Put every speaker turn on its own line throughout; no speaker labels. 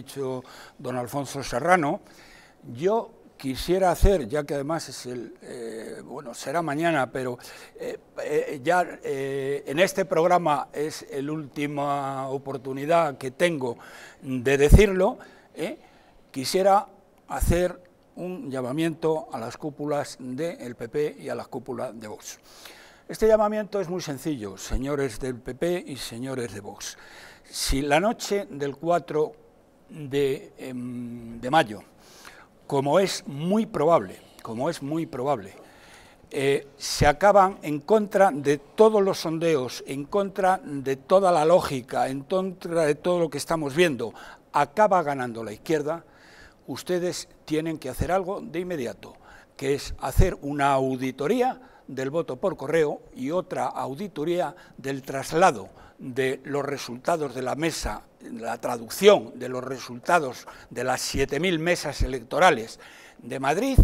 dicho don Alfonso Serrano, yo quisiera hacer, ya que además es el, eh, bueno, será mañana, pero eh, eh, ya en este programa es la última oportunidad que tengo de decirlo, quisiera hacer un llamamiento a las cúpulas del PP y a las cúpulas de Vox. Este llamamiento es muy sencillo, señores del PP y señores de Vox. Si la noche del 4 Em, de, mayo, como es muy probable, como es muy probable, eh, se acaban en contra de todos los sondeos, en contra de toda la lógica, en contra de todo lo que estamos viendo, acaba ganando la izquierda, ustedes tienen que hacer algo de inmediato, que es hacer una auditoría del voto por correo y otra auditoría del traslado de los resultados de la mesa la traducción de los resultados de las 7.000 mesas electorales de Madrid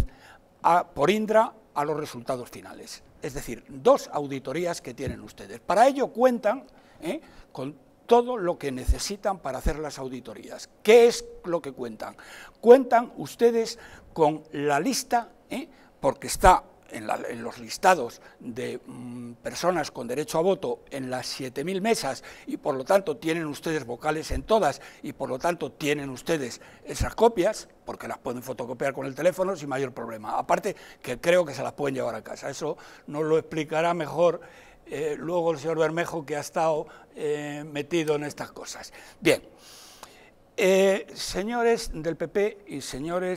por Indra a los resultados finales. Es decir, dos auditorías que tienen ustedes. Para ello cuentan ¿eh? con todo lo que necesitan para hacer las auditorías. ¿Qué es lo que cuentan? Cuentan ustedes con la lista, ¿eh? porque está en, los listados de mm, personas con derecho a voto en las 7.000 mesas y por lo tanto tienen ustedes vocales en todas y por lo tanto tienen ustedes esas copias, porque las pueden fotocopiar con el teléfono sin mayor problema. Aparte que creo que se las pueden llevar a casa. Eso nos lo explicará mejor eh, luego el señor Bermejo que ha estado eh, metido en estas cosas. Bien, eh, señores del PP y señores...